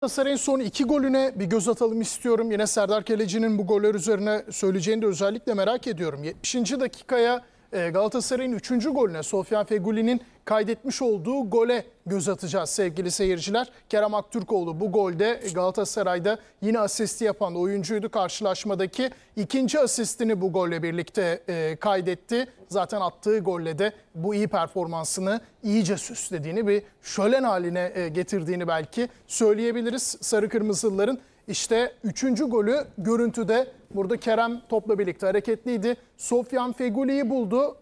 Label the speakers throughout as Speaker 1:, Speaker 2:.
Speaker 1: Galatasaray'ın son iki golüne bir göz atalım istiyorum. Yine Serdar Keleci'nin bu goller üzerine söyleyeceğini de özellikle merak ediyorum. 70. dakikaya e, Galatasaray'ın 3. golüne Sofyan Feguli'nin kaydetmiş olduğu gole göz atacağız sevgili seyirciler. Kerem Aktürkoğlu bu golde e, Galatasaray'da yine asisti yapan oyuncuydu. Karşılaşmadaki ikinci asistini bu golle birlikte e, kaydetti. Zaten attığı golle de bu iyi performansını iyice süslediğini bir şölen haline e, getirdiğini belki söyleyebiliriz. Sarı Kırmızılıların işte üçüncü golü görüntüde burada Kerem topla birlikte hareketliydi. Sofyan Feguli'yi buldu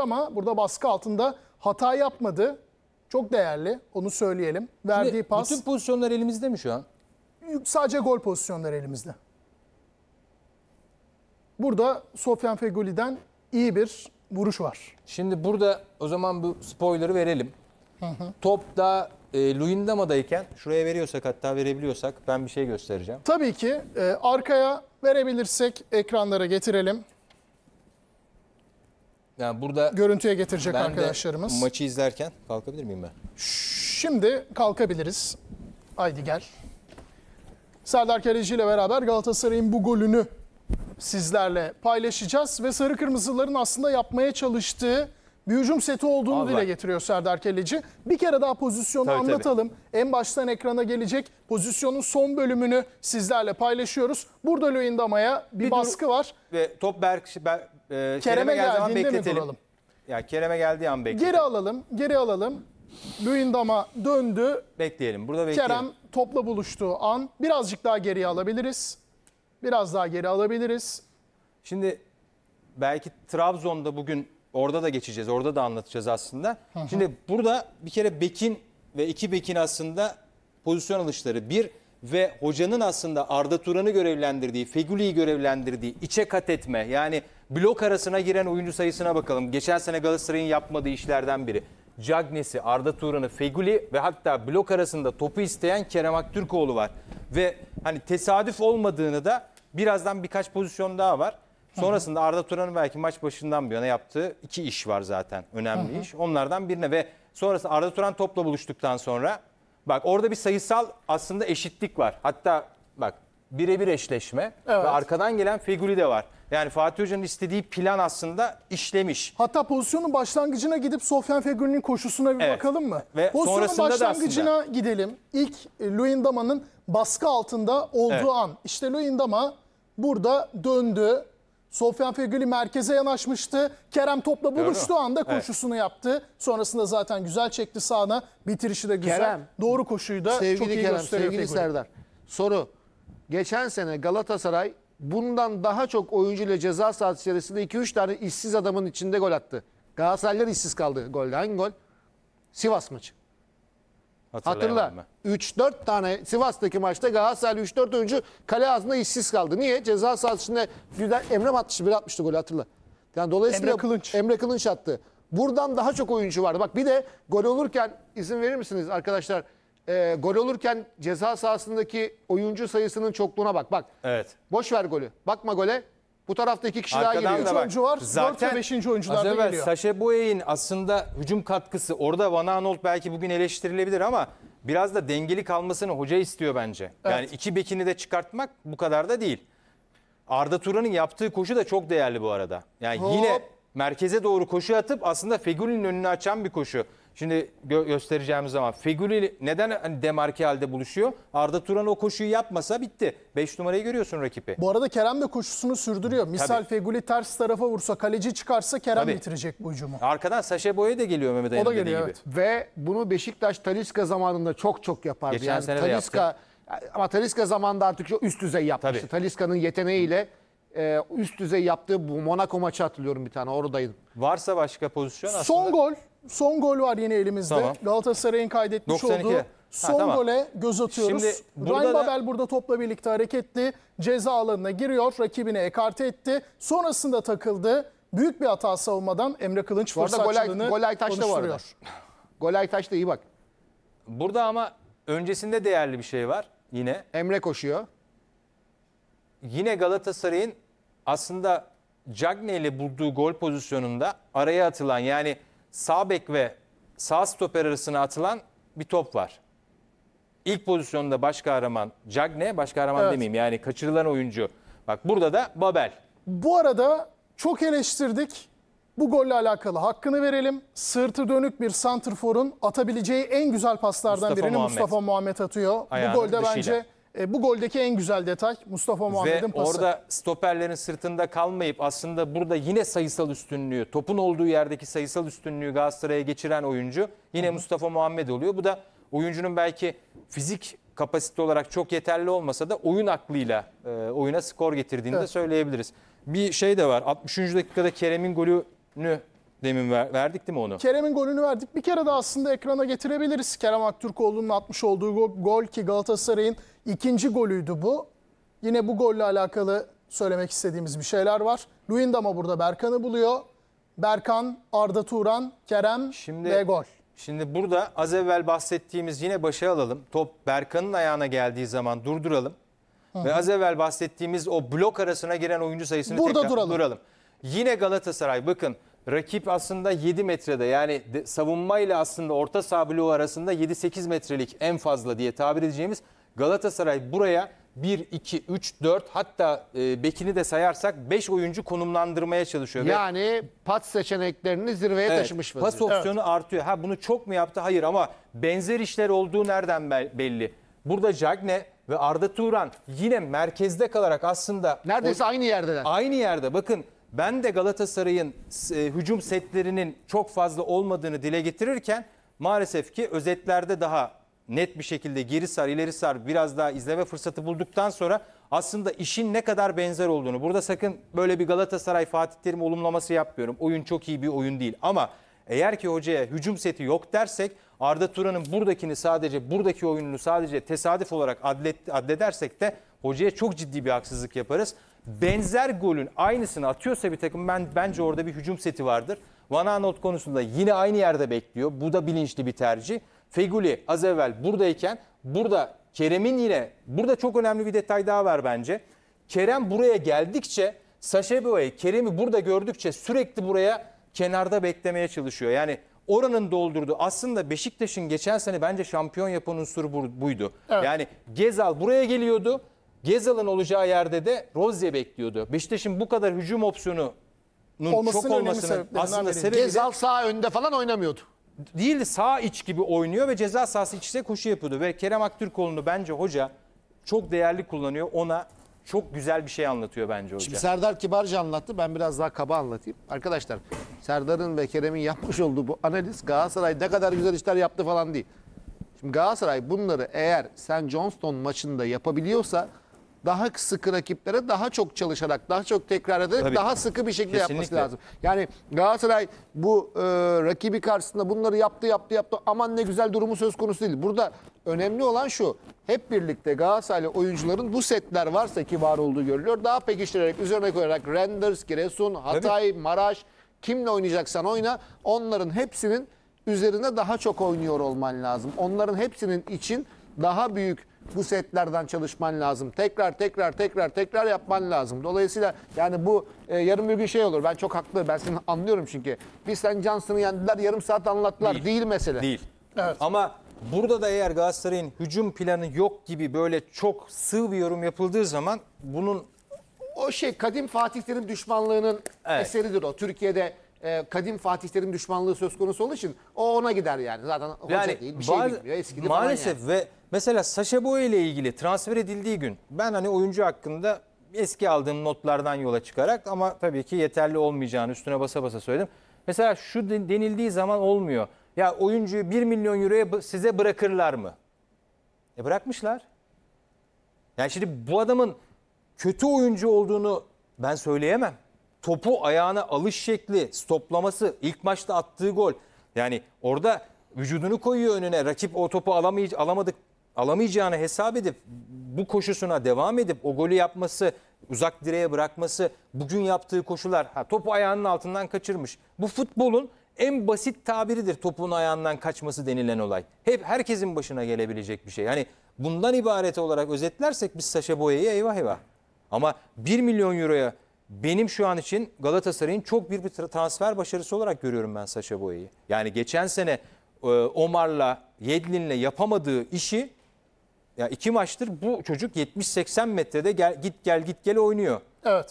Speaker 1: ama burada baskı altında hata yapmadı. Çok değerli. Onu söyleyelim. Verdiği Şimdi pas. Bütün pozisyonlar elimizde mi şu an? Sadece gol pozisyonları elimizde. Burada Sofyan Fegoli'den iyi bir vuruş var.
Speaker 2: Şimdi burada o zaman bu spoiler'ı verelim. Hı hı. Top da e, Luyendama'dayken şuraya veriyorsak hatta verebiliyorsak ben bir şey göstereceğim.
Speaker 1: Tabii ki e, arkaya verebilirsek ekranlara getirelim.
Speaker 2: Yani burada görüntüye getirecek ben arkadaşlarımız. maçı izlerken kalkabilir miyim ben?
Speaker 1: Şimdi kalkabiliriz. Haydi gel. Serdar Kaleci ile beraber Galatasaray'ın bu golünü sizlerle paylaşacağız ve sarı kırmızıların aslında yapmaya çalıştığı bir hücum seti olduğunu Vallahi. dile getiriyor Serdar Kelleci. Bir kere daha pozisyonu tabii, anlatalım. Tabii. En baştan ekrana gelecek pozisyonun son bölümünü sizlerle paylaşıyoruz. Burada Luyendama'ya bir, bir baskı var.
Speaker 2: Ve top Berk, Ber, e, Kerem'e Kerem geldiği zaman bekletelim. Ya Kerem'e geldiği an bekletelim. Geri
Speaker 1: alalım, geri alalım. Luyendama döndü.
Speaker 2: Bekleyelim, burada bekleyelim. Kerem
Speaker 1: topla buluştuğu an birazcık daha geriye alabiliriz. Biraz daha geri alabiliriz.
Speaker 2: Şimdi belki Trabzon'da bugün Orada da geçeceğiz. Orada da anlatacağız aslında. Hı hı. Şimdi burada bir kere Bekin ve iki Bekin aslında pozisyon alışları. Bir ve hocanın aslında Arda Turan'ı görevlendirdiği, Feguli'yi görevlendirdiği içe kat etme. Yani blok arasına giren oyuncu sayısına bakalım. Geçen sene Galatasaray'ın yapmadığı işlerden biri. Cagnes'i, Arda Turan'ı, Feguli ve hatta blok arasında topu isteyen Kerem Aktürkoğlu var. Ve hani tesadüf olmadığını da birazdan birkaç pozisyon daha var. Sonrasında Arda Turan'ın belki maç başından bir yana yaptığı iki iş var zaten. Önemli iş. Onlardan birine ve sonrasında Arda Turan topla buluştuktan sonra bak orada bir sayısal aslında eşitlik var. Hatta bak birebir eşleşme Evet. ve arkadan gelen figürü de var. Yani Fatih Hoca'nın istediği plan aslında işlemiş. Hatta pozisyonun başlangıcına gidip Sofyan Fegül'ün koşusuna bir Evet. bakalım mı? Ve pozisyonun sonrasında da başlangıcına
Speaker 1: gidelim. İlk e, Luyendama'nın baskı altında olduğu Evet. an. İşte Luyendama burada döndü. Sofyan Fegüli merkeze yanaşmıştı. Kerem topla buluştu Doğru. anda koşusunu evet. yaptı. Sonrasında zaten güzel çekti sağına. Bitirişi de güzel. Kerem, Doğru koşuyu da sevgili çok iyi Kerem, gösteriyor Sevgili Fegüli. Serdar
Speaker 3: soru. Geçen sene Galatasaray bundan daha çok oyuncu ile ceza sahası içerisinde 2-3 tane işsiz adamın içinde gol attı. Galatasaraylılar işsiz kaldı golde. Hangi gol? Sivas maçı. Hatırla. 3-4 tane Sivas'taki maçta Galatasaraylı 3-4 oyuncu kale ağzında işsiz kaldı. Niye? Ceza sahası içinde birden Emre mi atmıştı? Bir atmıştı golü hatırla. Yani dolayısıyla Emre Kılınç. Emre Kılınç attı. Buradan daha çok oyuncu vardı. Bak bir de gol olurken izin verir misiniz arkadaşlar? Ee, gol olurken ceza sahasındaki oyuncu sayısının çokluğuna bak. Bak. Evet. Boş ver golü. Bakma gole. Bu tarafta iki kişi Arkadan daha geliyor. Da bak, oyuncu var. Zaten 4 ve 5. oyuncular da geliyor.
Speaker 2: Saşe Boye'in aslında hücum katkısı orada Van Anolt belki bugün eleştirilebilir ama biraz da dengeli kalmasını hoca istiyor bence. Evet. Yani iki bekini de çıkartmak bu kadar da değil. Arda Turan'ın yaptığı koşu da çok değerli bu arada. Yani Hop. yine merkeze doğru koşu atıp aslında Fegüli'nin önünü açan bir koşu. Şimdi gö- göstereceğimiz zaman Fegüli neden hani demarke halde buluşuyor? Arda Turan o koşuyu yapmasa bitti. 5 numarayı görüyorsun rakibi.
Speaker 1: Bu arada Kerem de koşusunu sürdürüyor. Misal Tabii. ters tarafa vursa kaleci çıkarsa Kerem Tabii. bitirecek bu hücumu.
Speaker 2: Arkadan Saşe Boya da geliyor Mehmet Ali'nin dediği geliyor, gibi.
Speaker 1: Ve bunu Beşiktaş Taliska zamanında çok çok yapardı. Geçen yani sene Taliska, de
Speaker 3: yaptı. Ama Taliska zamanında artık üst düzey yapmıştı. Taliska'nın yeteneğiyle... Hı e, üst düzey yaptığı bu Monaco maçı hatırlıyorum bir tane oradaydım.
Speaker 2: Varsa başka pozisyon aslında. Son
Speaker 3: gol. Son
Speaker 1: gol var yine elimizde. Tamam. Galatasaray'ın kaydetmiş 92. olduğu son ha, tamam. gole göz atıyoruz. Şimdi burada Ryan da... Babel burada topla birlikte hareketli. Ceza alanına giriyor. rakibine ekarte etti. Sonrasında takıldı. Büyük bir hata savunmadan Emre Kılınç fırsatçılığını Golay, Golay Taş da var.
Speaker 2: Golay Taş da iyi bak. Burada ama öncesinde değerli bir şey var yine. Emre koşuyor. Yine Galatasaray'ın aslında Cagne ile bulduğu gol pozisyonunda araya atılan yani sağ bek ve sağ stoper arasına atılan bir top var. İlk pozisyonda baş kahraman Cagne, baş kahraman Evet. demeyeyim yani kaçırılan oyuncu. Bak burada da Babel. Bu
Speaker 1: arada çok eleştirdik. Bu golle alakalı hakkını verelim. Sırtı dönük bir santrforun atabileceği en güzel paslardan Mustafa birini Muhammed. Mustafa Muhammed atıyor. Ayağının Bu golde dışıyla. bence e, bu goldeki en güzel detay Mustafa Muhammed'in pası. Ve orada
Speaker 2: stoperlerin sırtında kalmayıp aslında burada yine sayısal üstünlüğü, topun olduğu yerdeki sayısal üstünlüğü Galatasaray'a geçiren oyuncu yine Hı -hı. Mustafa Muhammed oluyor. Bu da oyuncunun belki fizik kapasite olarak çok yeterli olmasa da oyun aklıyla e, oyuna skor getirdiğini evet. de söyleyebiliriz. Bir şey de var. 63. dakikada Kerem'in golünü Demin ver, verdik değil mi onu?
Speaker 1: Kerem'in golünü verdik. Bir kere de aslında ekrana getirebiliriz. Kerem Aktürkoğlu'nun atmış olduğu gol, gol ki Galatasaray'ın ikinci golüydü bu. Yine bu golle alakalı söylemek istediğimiz bir şeyler var. Luindama burada Berkan'ı buluyor. Berkan, Arda Turan, Kerem Şimdi...
Speaker 2: ve gol. Şimdi burada az evvel bahsettiğimiz yine başa alalım. Top Berkan'ın ayağına geldiği zaman durduralım. Hı hı. Ve az evvel bahsettiğimiz o blok arasına giren oyuncu sayısını burada tekrar duralım. duralım. Yine Galatasaray bakın rakip aslında 7 metrede yani savunma ile aslında orta saha bloğu arasında 7-8 metrelik en fazla diye tabir edeceğimiz Galatasaray buraya 1, 2, 3, 4 hatta e, Bekini de sayarsak 5 oyuncu konumlandırmaya çalışıyor. Yani
Speaker 3: Ve, pas seçeneklerini zirveye evet, taşımış vaziyette. Pas opsiyonu
Speaker 2: evet. artıyor. Ha bunu çok mu yaptı? Hayır ama benzer işler olduğu nereden belli? Burada Cagne ve Arda Turan yine merkezde kalarak aslında... Neredeyse o, aynı yerdeler. Aynı yerde bakın ben de Galatasaray'ın e, hücum setlerinin çok fazla olmadığını dile getirirken maalesef ki özetlerde daha net bir şekilde geri sar ileri sar biraz daha izleme fırsatı bulduktan sonra aslında işin ne kadar benzer olduğunu burada sakın böyle bir Galatasaray Fatih Terim olumlaması yapmıyorum. Oyun çok iyi bir oyun değil ama eğer ki hocaya hücum seti yok dersek Arda Turan'ın buradakini sadece buradaki oyununu sadece tesadüf olarak adlet, adledersek de hocaya çok ciddi bir haksızlık yaparız benzer golün aynısını atıyorsa bir takım ben bence orada bir hücum seti vardır. Van Aanholt konusunda yine aynı yerde bekliyor. Bu da bilinçli bir tercih. Feguli az evvel buradayken burada Kerem'in yine burada çok önemli bir detay daha var bence. Kerem buraya geldikçe Saşe Kerem'i burada gördükçe sürekli buraya kenarda beklemeye çalışıyor. Yani oranın doldurdu. Aslında Beşiktaş'ın geçen sene bence şampiyon yapan unsuru buydu. Evet. Yani Gezal buraya geliyordu. Gezal'ın olacağı yerde de Rozya bekliyordu. Beşiktaş'ın bu kadar hücum opsiyonu
Speaker 3: olmasının çok olmasının aslında sebebi Gezal
Speaker 2: sağ önde falan oynamıyordu. Değil sağ iç gibi oynuyor ve ceza sahası içse koşu yapıyordu. Ve Kerem Aktürkoğlu'nu bence hoca çok değerli kullanıyor. Ona çok güzel bir şey anlatıyor bence hoca. Şimdi Serdar kibarca
Speaker 3: anlattı. Ben biraz daha kaba anlatayım. Arkadaşlar Serdar'ın ve Kerem'in yapmış olduğu bu analiz Galatasaray ne kadar güzel işler yaptı falan değil. Şimdi Galatasaray bunları eğer sen Johnston maçında yapabiliyorsa daha sıkı rakiplere daha çok çalışarak, daha çok tekrar ederek Tabii. daha sıkı bir şekilde Kesinlikle. yapması lazım. Yani Galatasaray bu e, rakibi karşısında bunları yaptı, yaptı, yaptı. Aman ne güzel durumu söz konusu değil. Burada önemli olan şu. Hep birlikte Galatasaraylı oyuncuların bu setler varsa ki var olduğu görülüyor. Daha pekiştirerek, üzerine koyarak Renders, Giresun, Hatay, Tabii. Maraş kimle oynayacaksan oyna. Onların hepsinin üzerine daha çok oynuyor olman lazım. Onların hepsinin için daha büyük bu setlerden çalışman lazım. Tekrar tekrar tekrar tekrar yapman lazım. Dolayısıyla yani bu e, yarın bir gün şey olur. Ben çok haklı. Ben seni anlıyorum çünkü. Biz sen Johnson'ı yendiler yarım saat anlattılar.
Speaker 2: Değil, Değil mesele. Değil. Evet. Ama burada da eğer Galatasaray'ın hücum planı yok gibi böyle çok sığ bir yorum yapıldığı zaman bunun o şey kadim Fatih
Speaker 3: düşmanlığının evet. eseridir o. Türkiye'de e, kadim Fatih düşmanlığı söz konusu olduğu için o ona gider yani. Zaten hoca yani, değil bir şey bilmiyor. Eskidi maalesef yani.
Speaker 2: ve Mesela Sasha Boye ile ilgili transfer edildiği gün ben hani oyuncu hakkında eski aldığım notlardan yola çıkarak ama tabii ki yeterli olmayacağını üstüne basa basa söyledim. Mesela şu denildiği zaman olmuyor. Ya oyuncuyu 1 milyon euroya size bırakırlar mı? E bırakmışlar. Yani şimdi bu adamın kötü oyuncu olduğunu ben söyleyemem. Topu ayağına alış şekli, stoplaması, ilk maçta attığı gol. Yani orada vücudunu koyuyor önüne. Rakip o topu alamayacak, alamadık alamayacağını hesap edip bu koşusuna devam edip o golü yapması, uzak direğe bırakması, bugün yaptığı koşular, ha, topu ayağının altından kaçırmış. Bu futbolun en basit tabiridir topun ayağından kaçması denilen olay. Hep herkesin başına gelebilecek bir şey. Yani bundan ibaret olarak özetlersek biz Saşa Boya'yı eyvah eyvah. Ama 1 milyon euroya benim şu an için Galatasaray'ın çok büyük bir transfer başarısı olarak görüyorum ben Saşa Boya'yı. Yani geçen sene e, Omar'la Yedlin'le yapamadığı işi ya iki maçtır bu çocuk 70-80 metrede gel, git gel git gel oynuyor. Evet.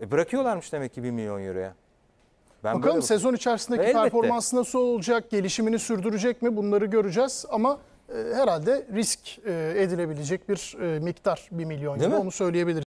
Speaker 2: E bırakıyorlarmış demek ki 1 milyon euroya. Ben Bakalım sezon içerisindeki Elbette. performansı nasıl
Speaker 1: olacak, gelişimini sürdürecek mi bunları göreceğiz ama e, herhalde risk e, edilebilecek bir e, miktar 1 milyon euro mi? onu söyleyebiliriz.